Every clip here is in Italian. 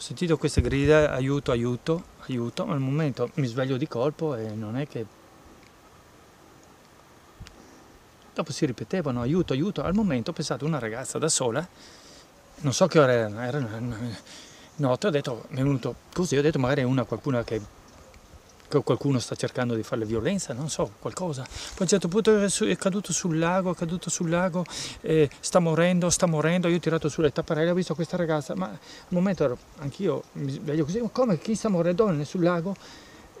Ho sentito queste grida, aiuto, aiuto, aiuto, ma al momento mi sveglio di colpo e non è che... Dopo si ripetevano, aiuto, aiuto, al momento ho pensato una ragazza da sola, non so che ora era, era notte, ho detto, mi è venuto così, ho detto magari è una qualcuna che qualcuno sta cercando di fare violenza, non so, qualcosa. Poi a un certo punto è caduto sul lago, è caduto sul lago, eh, sta morendo, sta morendo, io ho tirato sulle tapparelle, ho visto questa ragazza, ma al momento ero, anch'io mi sveglio così, ma come chi sta morendo sul lago?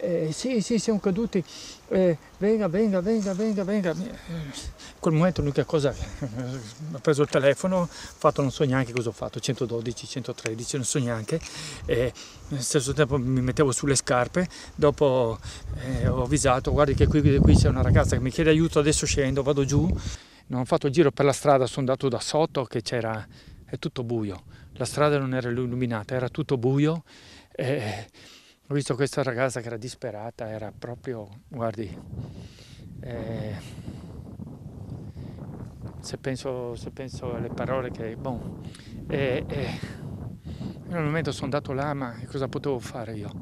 eh, sì, sì, siamo caduti, eh, venga, venga, venga, venga, venga. In quel momento l'unica cosa, ho preso il telefono, fatto non so neanche cosa ho fatto, 112, 113, non so neanche. E nello stesso tempo mi mettevo sulle scarpe, dopo eh, ho avvisato, guardi che qui, qui c'è una ragazza che mi chiede aiuto, adesso scendo, vado giù. Non ho fatto il giro per la strada, sono andato da sotto che c'era, è tutto buio, la strada non era illuminata, era tutto buio. Eh, ho visto questa ragazza che era disperata, era proprio, guardi, eh, se, penso, se, penso, alle parole che, boh, eh, eh, nel momento sono andato là, ma cosa potevo fare io?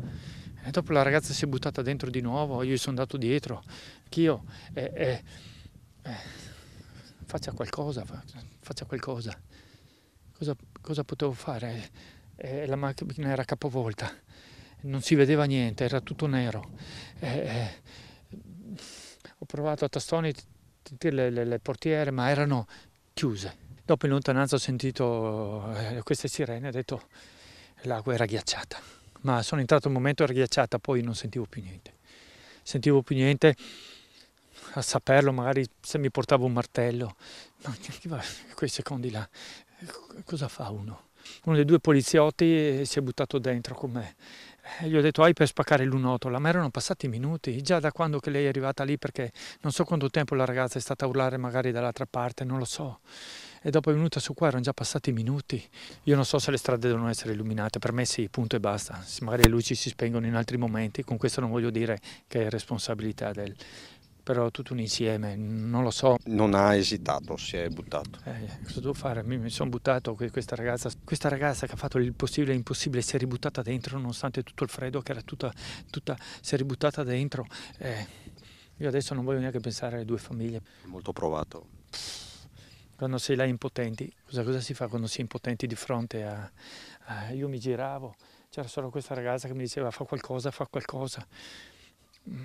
E dopo la ragazza si è buttata dentro di nuovo, io sono andato dietro, anch'io, eh, faccia qualcosa, faccia qualcosa. Cosa, cosa potevo fare? Eh, la macchina era capovolta non si vedeva niente, era tutto nero. Eh, eh ho provato a tastoni le, le, le portiere, ma erano chiuse. Dopo in lontananza ho sentito eh, queste sirene e ho detto l'acqua era ghiacciata. Ma sono entrato un momento, era ghiacciata, poi non sentivo più niente. Sentivo più niente, a saperlo magari se mi portavo un martello. Ma quei secondi là, cosa fa uno? Uno dei due poliziotti eh, si è buttato dentro con me eh, gli ho detto hai per spaccare l'unotola, ma erano passati minuti, già da quando che lei è arrivata lì, perché non so quanto tempo la ragazza è stata a urlare magari dall'altra parte, non lo so. E dopo è venuta su qua, erano già passati minuti. Io non so se le strade devono essere illuminate, per me sì, punto e basta. Magari le luci si spengono in altri momenti, con questo non voglio dire che è responsabilità del, però tutto un insieme, non lo so. Non ha esitato, si è buttato. Eh, cosa devo fare? Mi, mi sono buttato, questa ragazza, questa ragazza che ha fatto il possibile e l'impossibile si è ributtata dentro nonostante tutto il freddo che era tutta, tutta si è ributtata dentro. Eh, io adesso non voglio neanche pensare alle due famiglie. Molto provato. Quando sei là impotenti, cosa, cosa si fa quando si è impotenti di fronte a, a... Io mi giravo, c'era solo questa ragazza che mi diceva fa qualcosa, fa qualcosa. Mm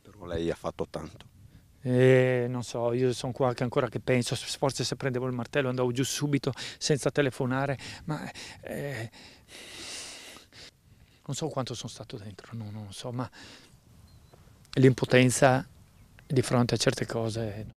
però lei ha fatto tanto. Eh, non so, io sono qua che ancora che penso, forse se prendevo il martello andavo giù subito senza telefonare, ma eh, non so quanto sono stato dentro, no, non so, ma l'impotenza di fronte a certe cose.